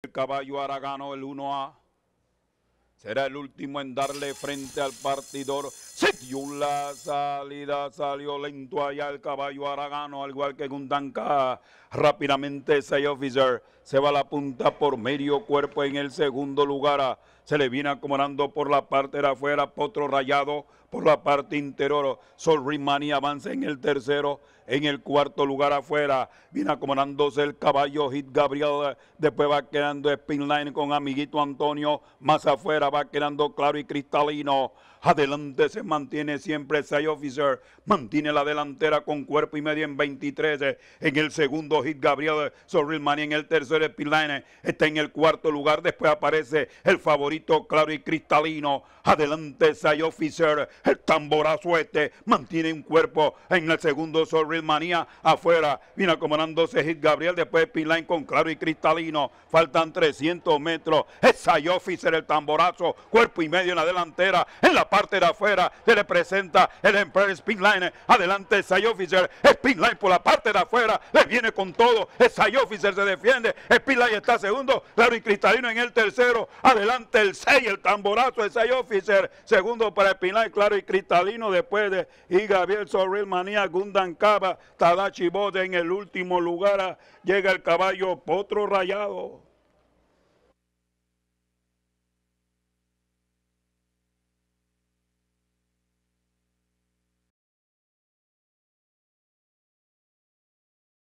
El caballo aragano, el 1A, será el último en darle frente al partidor y una salida, salió lento allá el caballo aragano, al igual que Gundanka. Rápidamente, ese Officer se va a la punta por medio cuerpo en el segundo lugar. Se le viene acomodando por la parte de afuera, Potro Rayado por la parte interior. Sol Rimani avanza en el tercero, en el cuarto lugar afuera. Viene acomodándose el caballo Hit Gabriel. Después va quedando Spin Line con amiguito Antonio. Más afuera va quedando claro y cristalino. Adelante se mantiene siempre Say Officer, mantiene la delantera con cuerpo y medio en 23. Eh, en el segundo hit, Gabriel Mania en el tercero, Spillane está en el cuarto lugar. Después aparece el favorito claro y cristalino. Adelante, Say Officer, el tamborazo este mantiene un cuerpo en el segundo, Mania... afuera. Viene acomodándose hit Gabriel, después Spillane con claro y cristalino. Faltan 300 metros. Es Officer, el tamborazo, cuerpo y medio en la delantera, en la parte de afuera, se le presenta el Emperor Spinline. Adelante Sai Officer, Spinline por la parte de afuera, le viene con todo. el Sai Officer se defiende, Spinline está segundo, Claro y Cristalino en el tercero. Adelante el 6, el tamborazo el Sai Officer, segundo para Spinline, Claro y Cristalino después de y Gabriel Sorrel Manía, Gundan Cava, Tadachi Bode en el último lugar. Llega el caballo Potro Rayado.